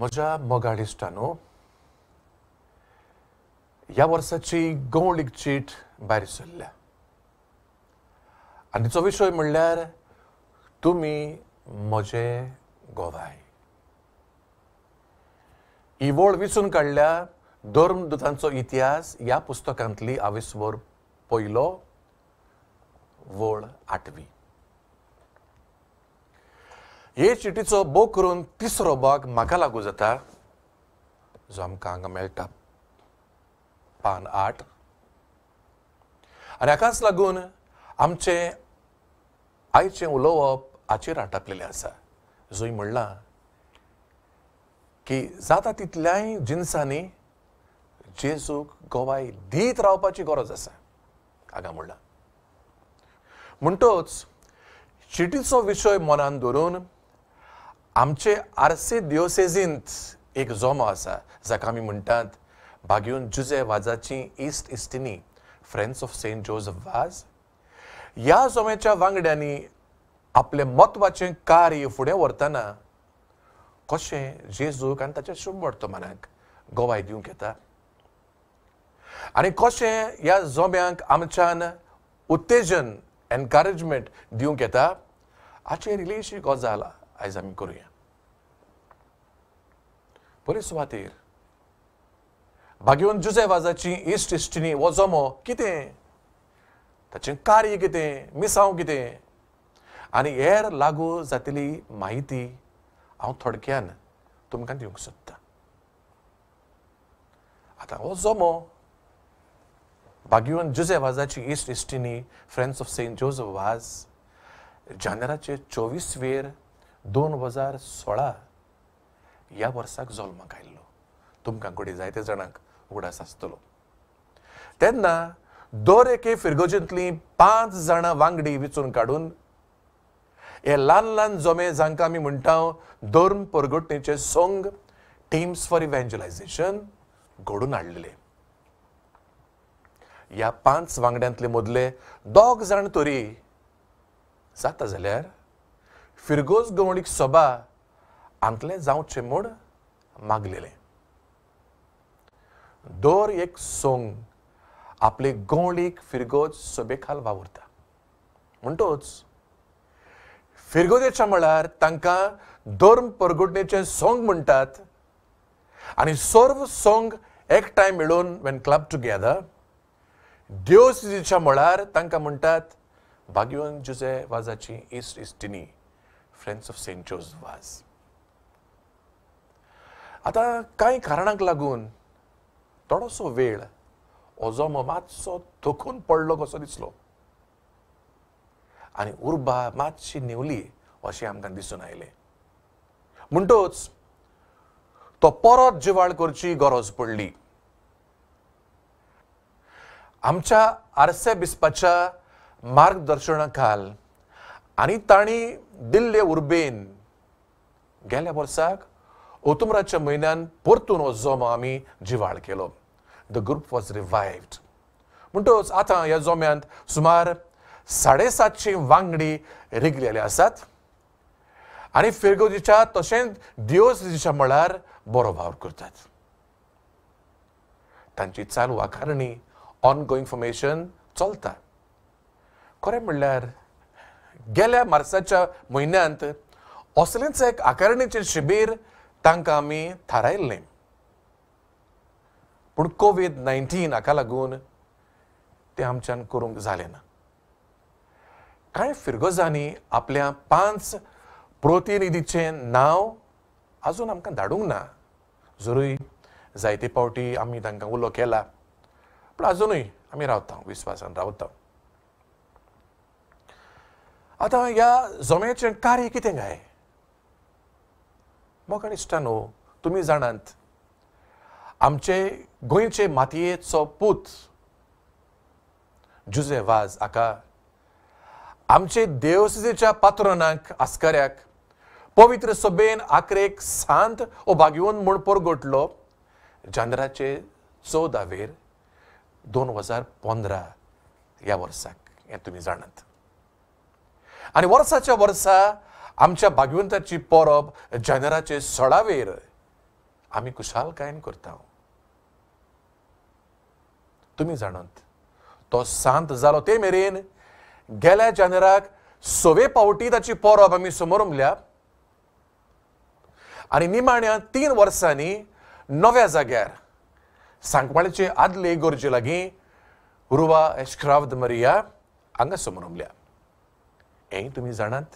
माझ्या मोगाडिस्टानो ह्या वर्साची गोंड एक चीट भायर सरल्या आनी तिचो विशय म्हणल्यार तुमी म्हजे गोवाय ही वळ विचून काडल्या धर्मदुतांचो इतिहास या पुस्तकांतली आविस्वर पयलो वळ आठवी हे चिटीचो बो करून तिसरो बाग म्हाका लागू जाता जो आमकां हांगा मेळटा पान आठ आनी हाकाच लागून आमचे आयचें उलोवप हाचेर आटापलेले आसा जंय म्हणलां की जाता तितल्याय जिन्सांनी जेजूक गोवाय दीत रावपाची गरज आसा हांगा म्हणलां म्हणटच चिटीचो विशय मनान धरून आमचे आरसे दियोसेजींत एक जोमो आसा जाका आमी म्हणटात भाग्यून जुजे वाजाची इस्ट इस्टिनी friends of saint Joseph Vaz ह्या जोम्याच्या वांगड्यांनी आपलें म्हत्वाचें कार्य फुडें व्हरतना कशें जेजूक आनी ताच्या शुभ वर्तमानाक गोवाय दिवंक येता आनी कशें ह्या जोम्यांक आमच्यान उत्तेजन एनकारेजमेंट दिवंक येता हाचेर इल्लीशी गजाल आज आम्ही करूया बरेच सुवातेर भाग्यवन जुजेवाजाची इश्ट इश्टिनी हो जमो कितें ताचें कार्य कितें मिसांव कितें आनी हेर लागू जातली म्हायती हांव थोडक्यान तुमकां दिवंक सोदतां आतां हो जमो भाग्यवन जुजेवाजाची इश्ट इश्टिनी friends of saint Joseph Vaz जानेराचे चोवीस वेर दोन हजार सोळा ह्या वर्साक जल्माक आयिल्लो तुमकां कडेन जायते जाणांक उगडास आसतलो तेन्ना दर एके फिरगोजींतलीं पांच जाणां वांगडी विचून काडून हे ल्हान ल्हान जमे जांकां आमी म्हणटा धर्म परगटणेचे सोंग टिम्स फॉर इव्हेंजलायझेशन घडून हाडलेले ह्या पांच वांगड्यांतले मदले दोग जाण तरी जाता जाल्यार फिरगोज गवणीक सभा आंतले जावचे म्हूण मागलेले दोर एक सोंग आपले गवणीक फिरगोज सोभेखाल वावुरता म्हणटोच फिरगोजेच्या म्हळ्यार तांकां धर्म परगुटणेचें सोंग म्हणटात आणि सर्व सोंग एकठांय मेळून वेन क्लब टुगेदर डिओसिजीच्या म्हळ्यार तांकां म्हणटात बागियोन जुजे वाजाची इस्ट इश्टिनी friends of saint Joseph Vaz आता कांय कारणांक लागून थोडोसो वेळ ओजोम मातसो थकून पडलो कसो दिसलो आनी उर्बा मातशी नेवली अशें आमकां दिसून आयलें म्हणतोच तो परत जिवाळ करची गरज पडली आमच्या आरसे बिस्पाच्या मार्गदर्शना खाल आणि ताणी दिल्ले उर्बेन गेल्या वर्साक ओतुमराच्या म्हयन्यान परतून हो जोमो आमी जिवाळ केलो द ग्रुप वॉज रिवायव्ड म्हणटच आतां ह्या जोम्यांत सुमार साडे सातशीं वांगडी रिगलेले आसात आनी फिरगोजीच्या तशेंच दिशा मळार बरो वावर करतात तांची चालू आकारणी ऑन गोइंग फॉर्मेशन चलता खरें म्हणल्यार गेल्या मार्चाच्या म्हयन्यांत असलेच एक आकारणीचें शिबीर तांकां आमी थारायिल्लें पूण कोवीड नायन्टीन हाका लागून तें आमच्यान करूंक जालें ना कांय फिरगोजांनी आपल्या पांच प्रतिनिधीचें नांव आजून आमकां धाडूंक ना जरूय जायते पावटी आमी तांकां उलो केला पूण आजुनूय आमी रावता विस्वासान रावता आता या जोम्याचें कार्य कितें काय मोगाण इश्टां न्हू तुमी जाणात आमचे गोंयचे मातयेचो पूत जुजे वाज हाका आमचे देवसिजेच्या पात्रोनांक आस्कऱ्याक पवित्र सोबेन आखरेक सांत भाग्यवन म्हूण परगोटलो जांद्राचे चवदावेर दोन हजार पंदरा ह्या वर्साक हें तुमी जाणात आणि वर्साच्या वर्सा आमच्या भागवंताची परब जनराचे सडावेर आमी कुशालकायेन करता हो. तुम्ही जाणत तो शांत झालो ते मेरेन गेल्या जनराक सोवे पावटी ताची परब आम्ही समोर उमल्या निमाण्या तीन वर्सांनी नव्या जाग्यार सांगवाळेचे आदले गोरजे लागीं रुवा एश्क्रावद मरिया हांगा समोर उमल्या हेंय तुम्ही जाणात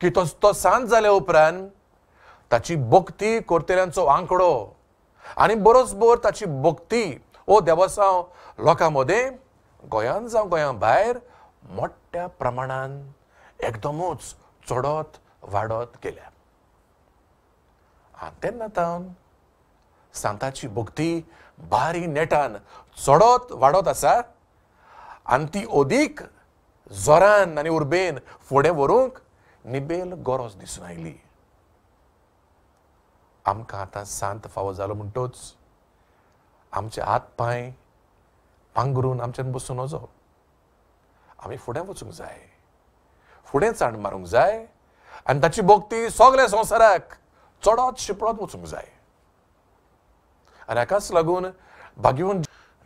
की तो तो सांत झाल्या उपरांत ताची भक्ती कोर्तेल्यांचो आंकडो आनी बरोसभर ताची भक्ती ओ देवसांव लोकां मदें गोंयांत जावं गोंया भायर मोठ्या प्रमाणान एकदमूच चडत वाडत गेल्या आनी तेन्ना तावन सांताची भक्ती भारी नेटान चडत वाडत आसा आनी ती ओदीक जोरान आणि उर्बेन फुडें व्हरूंक निबेल गरोज दिसून आयली आमकां आतां शांत फावो जालो म्हणटोच आमचे हात पांय पांगरून आमच्यान बसून वचो आमी फुडें वचूंक जाय फुडें चाण मारूंक जाय आनी ताची भोगती सगल्या संवसाराक चडत शिपळत वचूंक जाय आनी हाकाच लागून भाग्यवन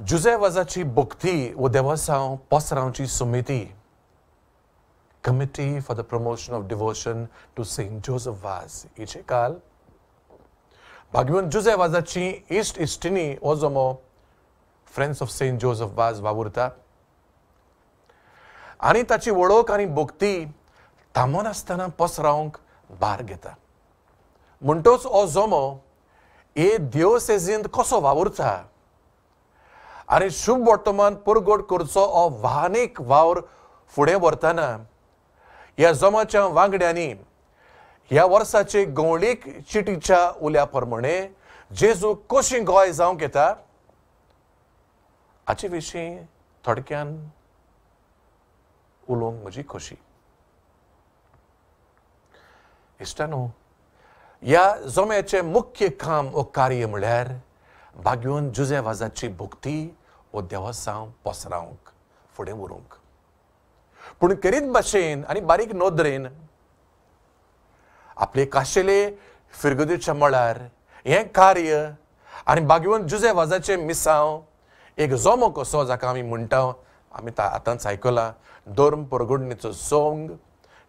जुजे वजाची भोगती वो देवासांव पसरांवची समिती Committee for the Promotion of Devotion to Saint Joseph was kal. Bhagavan Joseph Vazachi East Istini Ozomo, Friends of Saint Joseph Vaz Vavurta. आणि ताची वळख आनी भोगती थांबनासतना पसरावंक भार घेता म्हणटोच हो जोमो हे देव सेजींत कसो वावुरता आनी शुभ वर्तमान पुरगोट करचो हो वाहनीक वावर फुडें व्हरतना या जमाच्या वांगड्यांनी ह्या वर्साचे गवंडीक चिटीच्या उल्या प्रमाणे जेजू कशी गोंय जावंक येता हाचे विशीं थोडक्यान उलोवंक म्हजी खोशी इश्टानो ह्या जोम्याचें मुख्य काम ओ कार्य म्हळ्यार बागेवन जुजेवाजाची भुक्ती ओ देवासांव पसरावंक फुडें उरूंक पूण करीत भाशेन आनी बारीक नोदरेन आपले काशेले फिरगुजेच्या मळार हें कार्य आनी बागीवन जुजे वाजाचे मिसांव एक जोमो कसो जाका आमी म्हणटा आमी आतांच आयकलां दोर्म परगुडणीचो सोंग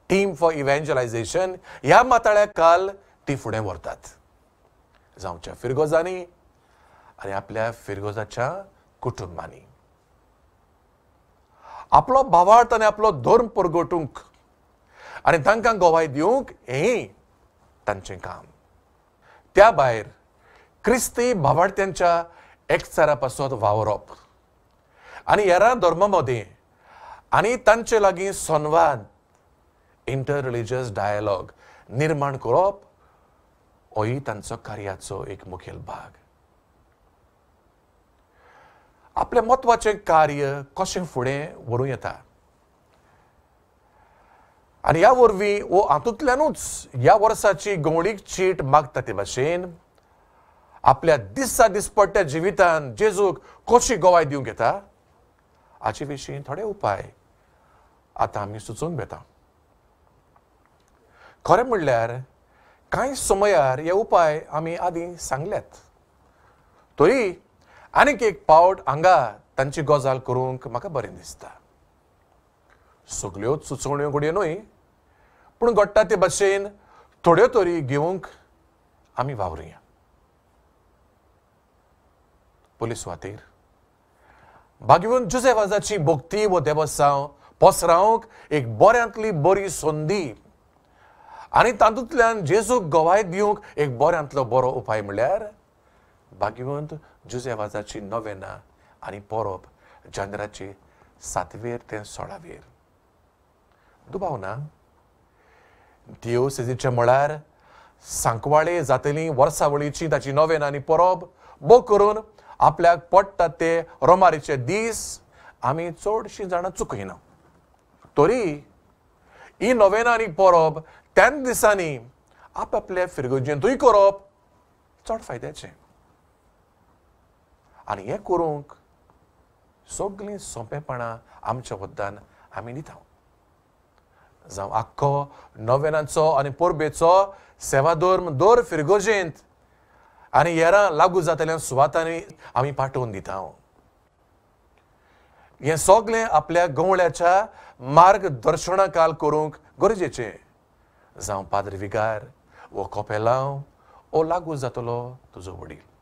टीम फॉर इव्हेंजलायझेशन ह्या माताळ्या काल ती फुडें व्हरतात जावच्या फिरगोजांनी आनी आपल्या फिरगोजाच्या कुटुंबांनी आपलो भावार्थ आनी आपलो धर्म परगटूंक आनी तांकां गोवाय दिवंक हें तांचें काम त्या भायर क्रिस्ती भावार्थ्यांच्या एकचारा पासून वावरप आनी हेरां धर्म मदीं आनी तांचे लागीं संवाद इंटर रिलिजियस डायलॉग निर्माण करप होय तांचो कार्याचो एक मुखेल भाग आपले म्हत्वाचें कार्य कसे फुडें व्हरूं येता आनी ह्या वरवीं वो हातूंतल्यानूच ह्या वर्साची गवळीक चीट मागता ते भाशेन आपल्या दिसा दिसपट्ट्या जिवितान जेजूक कशी गोवाय दिवंक घेता हाचे विशीं थोडे उपाय आतां आमी सुचोवन घेता खरें म्हणल्यार कांय समयार हे उपाय आमी आदीं सांगल्यात तरी आनीक एक पावट हांगा तांची गजाल करूंक म्हाका बरें दिसता सगल्योच सुचोवण्यो घडयो न्हय पूण घडटा ते भाशेन थोड्यो तरी घेवंक आमी वावरुया पुलीस वातेर बागिवन वाजाची भोगती वो देवस्थाव पसरावंक एक बऱ्यांतली बरी संदी आनी तातूंतल्यान जेजूक गवाय दिवंक एक बऱ्यांतलो बरो उपाय म्हळ्यार भाग्यवंत జూసేవాజాచి నోవేన ani porob jandrachi satvir ten solavir. După una, Dio se zice mălar, Sancoale जातली वर्सावळीची ताची नोवेन आनी परब बो करून आपल्याक पडटा ते रोमारीचे दीस आमी चडशीं जाणां चुकयना तरी ही नोवेन आनी परब त्याच दिसांनी आप आपल्या फिरगोजेंतूय करप चड फायद्याचें आणि हे करूंक सगळीं सोंपेपणां आमच्या वद्दान आमी दिता जावं आख्खो नव्यानाचो आनी पोरबेचो धर्म दोर फिरगोजेंत आनी येरां लागू जातल्या सुवातांनी आमी पाठोवन दिता हे सगळे आपल्या गवळ्याच्या काल करूंक गरजेचें जावं पाद्र विगार वो कोपेलांव ओ लागू जातलो तुजो वडील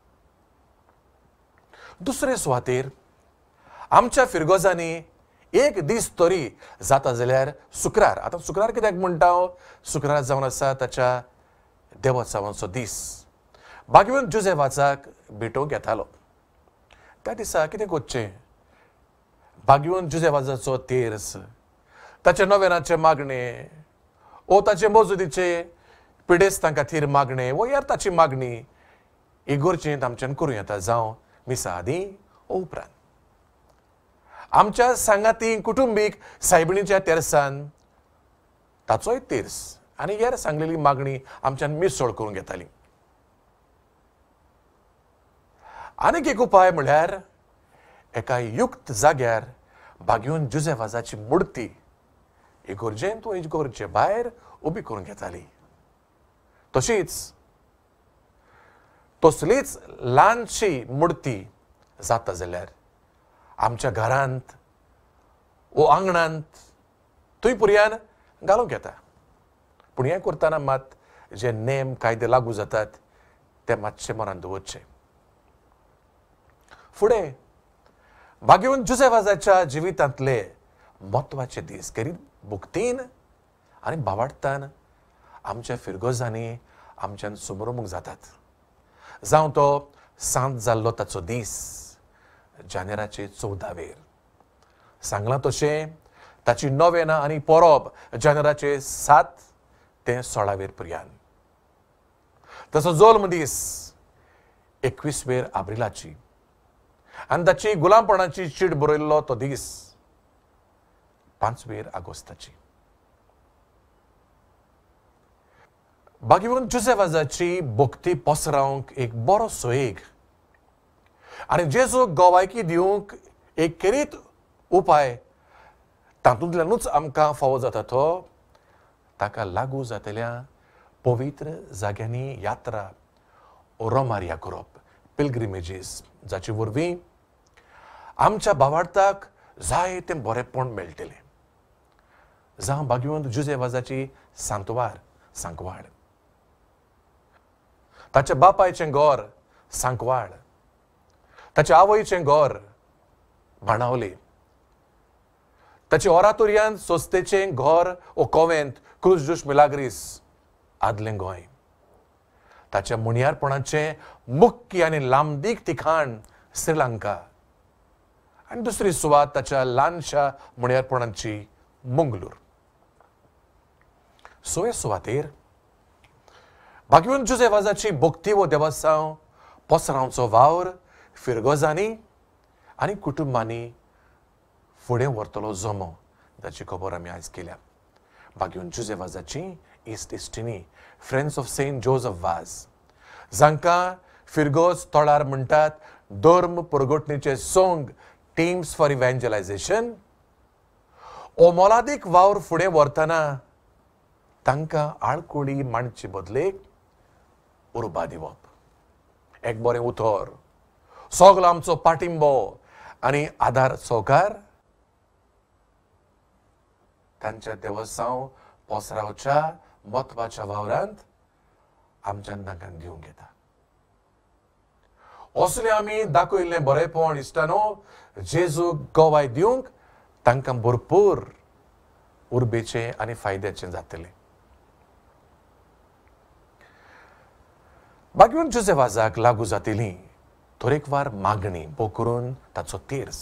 दुसरे सुवातेर आमच्या फिरगोजांनी एक दीस तरी जाता जाल्यार शुक्रार आतां शुक्रार कित्याक म्हणटा हांव हो? सुक्रार जावन आसा ताच्या देवोत्सवांचो दीस बागवेन जुजेवाजाक भेटोवंक घेतालो त्या दिसा कितें कोचचें बागवेन जुजेवाजाचो तेर्स ताचे नवेनाचें मागणे वो ताचे मोजुदीचे पिडेस्तां खातीर मागणे मागणें वो यार ताची मागणी इगोरचें आमच्यान करूं येता जावं मी साधी आमच्या सांगाती कुटुंबीक सायबिणीच्या तेरसान ताचोय तेर्स आणि हेर सांगलेली मागणी आमच्यान मिसळ करून घेताली आनीक एक उपाय म्हळ्यार एका युक्त जाग्यार भाग्यून जुजेवाजाची मुर्ती इगोर्जेन तूं इगोर्जे भायर उबी करून घेताली तशीच कसलीच ल्हानशी मुर्ती जाता जाल्यार आमच्या घरांत वो आंगणांत थंय पुरयान घालूंक येता पूण हें करताना मात जे नेम कायदे लागू जातात ते मातशे मनान दवरचे फुडें बागिवन जुसेवाजाच्या जिवितांतले म्हत्वाचे दीस करीत भुक्तीन आनी बावाडतान आमच्या फिरगोजांनी आमच्यान सुमरुमूंक जातात जावं तो सांत जाल्लो ताचो दीस जानेराचे चवदावेर सांगलां तशें ताची नवेना आनी परब जानेराचे सात ते सोळावेर पर्यान तसो जल्म दीस एकवीसवेर आब्रिलाची आनी ताची गुलामपणाची चीड बरयल्लो तो दीस पांचवेर आगोस्ताची Bagiban Giusevazachi bokti एक बरो बरो आणि जे जो गोवायकी दिवंक एक करीत उपाय तातूंतल्यानूच आमकां फावो जाता तो ताका लागू जातल्या पवित्र जाग्यांनी यात्रा रोमार्या करप पिलग्रिमेजीस जाचे वरवीं आमच्या बावार्थाक जाय तें बरेंपण मेळटलें जावं बागिवंत जुजेवाजाची सांतवार सांकवाड ताचे बापायचें गोर सांकवाळ ताचे आवयचें गोर बाणावले ताचे ओरातुर्यान सोस्तेचे घोर ओकोवेंत क्रूज जुश मिलाग्रीस आदलें गोंय ताच्या मुनियारपणाचे मुख्य आनी लांबदीक तिखाण श्रीलंका आनी दुसरी सुवात ताच्या ल्हानशा मुनियारपणांची मंगलूर सोय सुवातेर 박윤 भक्ती 목티워 대바싸오 벗어나온소 와울 फिरगोजांनी आनी कुटुंबांनी फुडें व्हरतलो जमो जाची खबर आमी आयज केल्या बागयून जुझे वाजाची इस्ट इस्टिनी friends of saint Joseph Vaz जांकां फिरगोज तोळार म्हणटात धर्म पुरगोटणेचे सोंग टिम्स फॉर इव्हेंजलायझेशन ओमोलादीक वावर फुडें व्हरतना तांकां आळकोडी मांडचे बदलेक उर्बा दिवप एक बरें उतर सगलो आमचो पाठिंबो आनी आदार सहकार तांच्या देवस्थांव पोसरावच्या म्हत्वाच्या वावरांत आमच्यान तांकां दिवंक घेता असले आमी दाखयल्ले बरेंपण इश्टानो जेजू गोवाय दिवंक तांकां भरपूर उर्बेचे आनी फायद्याचे जातले मागीर वाजाक लागू जातली तरेकवार मागणी पोखरून ताचो तेर्स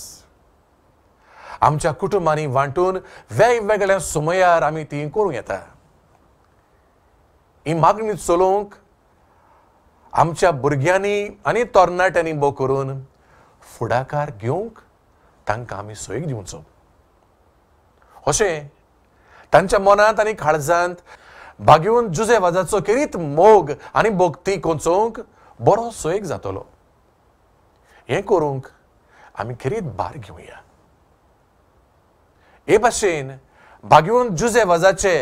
आमच्या कुटुंबांनी वांटून वेगवेगळ्या सुमयार आम्ही ती करूं येता ही मागणी चलोवंक आमच्या भुरग्यांनी आनी तरणाट्यांनी बो करून फुडाकार घेवंक तांकां आमी सोयीक दिवचो अशें तांच्या मनांत आनी काळजांत जुजे जुजेवाजाचो केरीत मोग आनी भोगती कोचोवंक बरो सोयेक जातलो हें करूंक आमी केरीत भार घेवया हे भाशेन जुजे वाजाचे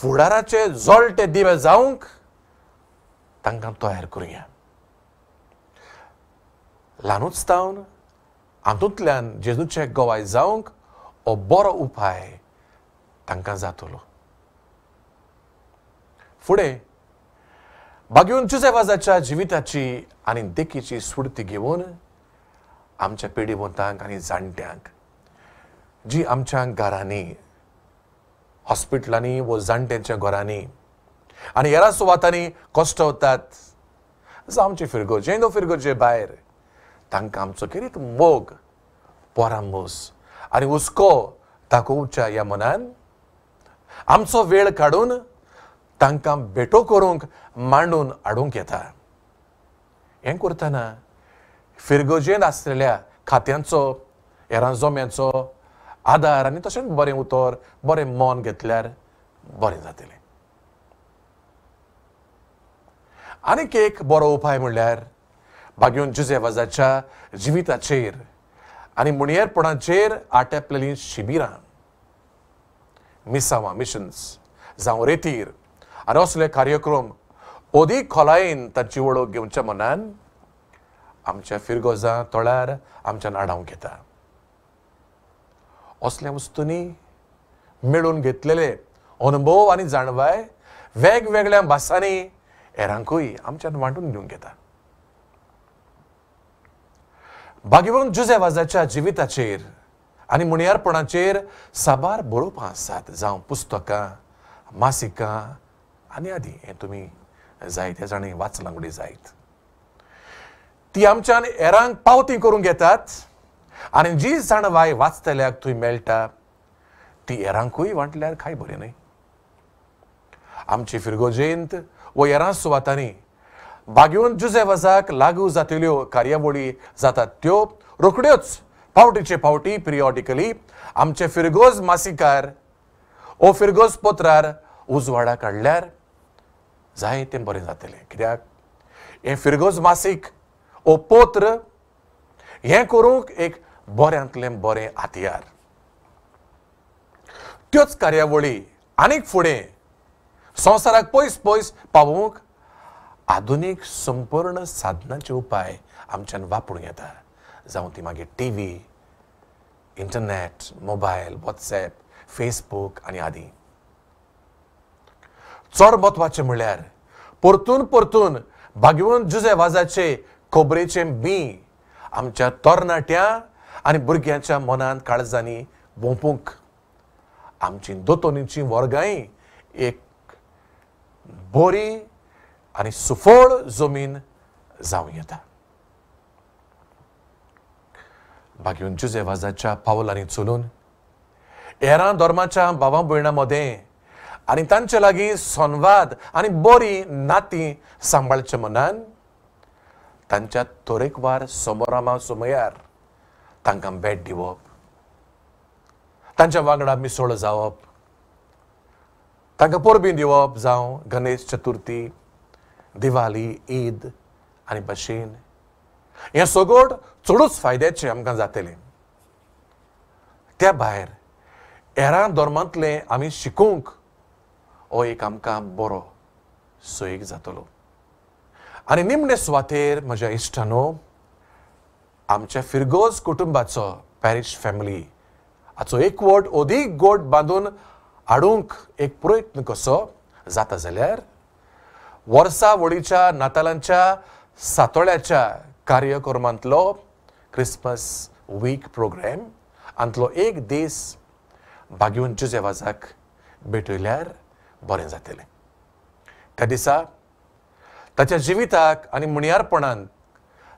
फुडाराचे जोळटे दिवे जावंक तांकां तयार करुया ल्हानूच जावन हातूंतल्यान जेजूचे गोवाय जावंक हो बरो उपाय तांकां जातलो फुडें बागीवन चुजेबाजाच्या जिविताची आणि देखीची सुडती घेऊन आमच्या पिढीवंतांक आणि जाणट्यांक जी आमच्या घरांनी हॉस्पिटलांनी व जाणट्यांच्या घरांनी आणि येरा सुवातांनी होतात जो आमचे फिरगोजे नो फिरगोजे भायर तांकां आमचो किरीत मोग पोरामोस आणि हुस्को दाखोवच्या या मनान आमचो वेळ काडून तांकां बेटो करूंक मांडून हाडूंक येता हें करतना फिरगोजेन आसलेल्या खात्यांचो येराजोम्यांचो आदार आनी तशेंच बरें उतर बरें मन घेतल्यार बरें जातलें आनीक एक बरो उपाय म्हणल्यार बागेवन जुजेवाजाच्या जिविताचेर आनी मुणयेरपणाचेर आटेपलेलीं शिबिरां मिसावां मिशन्स जावं रेतीर आरोसले असले कार्यक्रम ओदीक खोलायेन ताची वळख घेवच्या मनान आमच्या फिरगोजां तोळार आमच्यान आडावंक घेता असल्या वस्तूंनी मेळून घेतलेले अनुभव आनी जाणवाय वेगवेगळ्या भासांनी हेरांकूय आमच्यान वांटून घेवन घेता बागिबन जुजेवाजाच्या जिविताचेर आनी मुणयारपणाचेर साबार बरोवपां आसात जावं पुस्तकां मासिकां आनी आदी हें तुमी जायत्या जाणी वाचलां उडें जायत ती आमच्यान येरांक पावती करून घेतात आणि जी वाय वाचतल्याक तुवें मेळटा ती एरांकूय वांटल्यार कांय बरें न्हय आमची जयंत व एरां सुवातांनी बागेवन जुजेवाजाक लागू जातल्यो कार्यावळी जातात त्यो रोखड्योच पावटीचे पावटी पिरियॉडिकली आमचे फिरगोज मासिकार ओ फिरगोज पोत्रार उजवाडा काढल्यार जाय तें बरें जातलें कित्याक हें फिरगोज मासीक ओ पोत्र हें करूंक एक बऱ्यांतलें बरें हातियार त्योच कार्यावळी आनीक फुडें संवसाराक पयस पयस पावोवंक आधुनीक संपूर्ण साधनाचे उपाय आमच्यान वापरून येता जावं ती मागीर T V internet mobile WhatsApp Facebook आनी आदी चड म्हत्वाचें म्हळ्यार परतून परतून भाग्यवन जुजेवाजाचे खोबरेचें बी आमच्या तरणाट्यां आनी भुरग्यांच्या मनान काळजांनी भोंपूंक आमची दोतोनीची वर्गांय एक बोरी आनी सुफळ जमीन जावं येता भाग्यवन जुजेवाजाच्या पावलांनी चलून एरां धर्माच्या भावां भयणां मदें आणि तांचे लागी संवाद आणि बरीं नाती सांभाळचे मनान तांच्या तोरेकवार सोमोरामा सुमयार तांकां भेट दिवप तांच्या वांगडा मिसळ जावप तांकां परबीं दिवप जावं गणेश चतुर्थी दिवाली ईद आनी भशेन हे सगळ चडूच फायद्याचे आमकां जातेले त्या भायर हेरां धर्मांतलें आमी शिकूंक हो एक आमकां बरो सोयीक जातलो आनी निमणे सुवातेर म्हज्या इश्टानो आमच्या फिरगोज कुटुंबाचो पॅरिश फॅमिली हाचो एकवट ओदीक गोट बांदून हाडूंक एक प्रयत्न कसो जाता जाल्यार वर्सा वडीच्या नातालांच्या सातोळ्याच्या कार्यक्रमांतलो क्रिसमस वीक प्रोग्राम आंतलो एक दीस बागेवन जुजेवाजाक भेटयल्यार बरें जातलें त्या दिसा ताच्या जिविताक आनी मण्यारपणान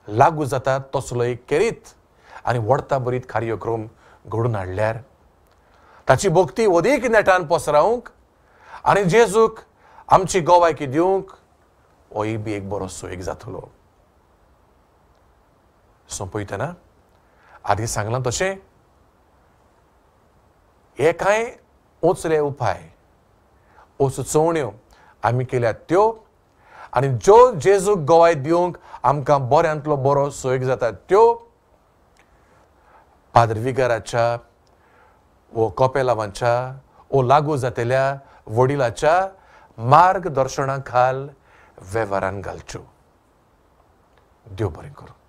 लागू जाता तसलो एक केरीत आनी वडता बरीत कार्यक्रम घडून हाडल्यार ताची भोक्ती वदीक नेटान पसरावंक आनी जेजूक आमची गोवायकी दिवंक होय बी एक बरो एक जातलो सोंपयतना आधी सांगलां तशें हे कांय उचले उपाय ओ सुचोवण्यो आमी केल्यात त्यो आनी ज्यो जेजूक गोवाय दिवंक आमकां बऱ्यांतलो बरो सोय जाता त्यो पाद्रविकाराच्या वो कपेलावांच्या, ओ लागू जातेल्या वडिलाच्या मार्गदर्शना खाल वेव्हारांत घालच्यो देव बरें करूं